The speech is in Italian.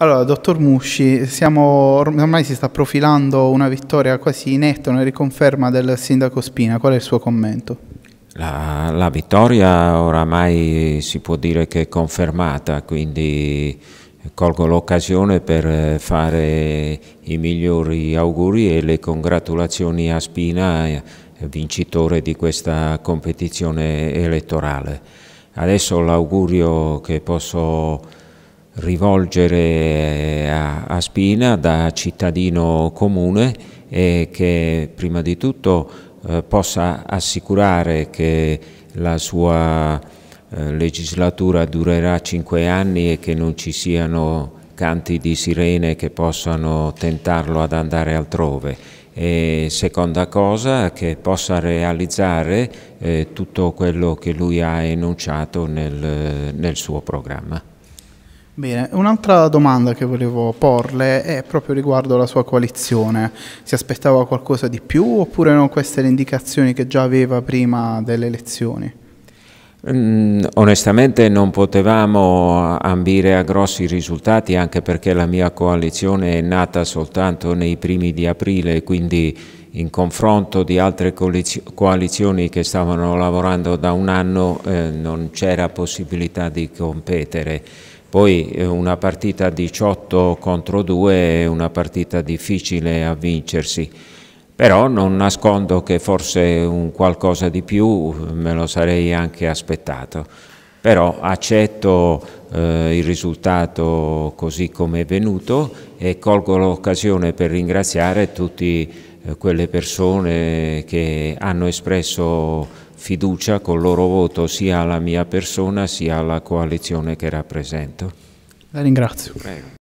Allora, dottor Musci, siamo, ormai si sta profilando una vittoria quasi netta, una riconferma del sindaco Spina. Qual è il suo commento? La, la vittoria oramai si può dire che è confermata, quindi colgo l'occasione per fare i migliori auguri e le congratulazioni a Spina, vincitore di questa competizione elettorale. Adesso l'augurio che posso rivolgere eh, a, a Spina da cittadino comune e che prima di tutto eh, possa assicurare che la sua eh, legislatura durerà cinque anni e che non ci siano canti di sirene che possano tentarlo ad andare altrove. E seconda cosa, che possa realizzare eh, tutto quello che lui ha enunciato nel, nel suo programma. Bene, un'altra domanda che volevo porle è proprio riguardo alla sua coalizione. Si aspettava qualcosa di più oppure erano queste le indicazioni che già aveva prima delle elezioni? Mm, onestamente non potevamo ambire a grossi risultati anche perché la mia coalizione è nata soltanto nei primi di aprile, quindi in confronto di altre coalizioni che stavano lavorando da un anno eh, non c'era possibilità di competere. Poi eh, una partita 18 contro 2 è una partita difficile a vincersi, però non nascondo che forse un qualcosa di più eh, me lo sarei anche aspettato però accetto eh, il risultato così come è venuto e colgo l'occasione per ringraziare tutte eh, quelle persone che hanno espresso fiducia col loro voto sia alla mia persona sia alla coalizione che rappresento. La ringrazio. Prego.